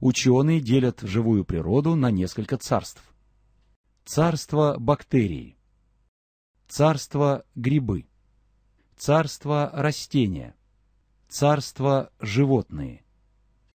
ученые делят живую природу на несколько царств. Царство бактерии, царство грибы, царство растения, царство животные –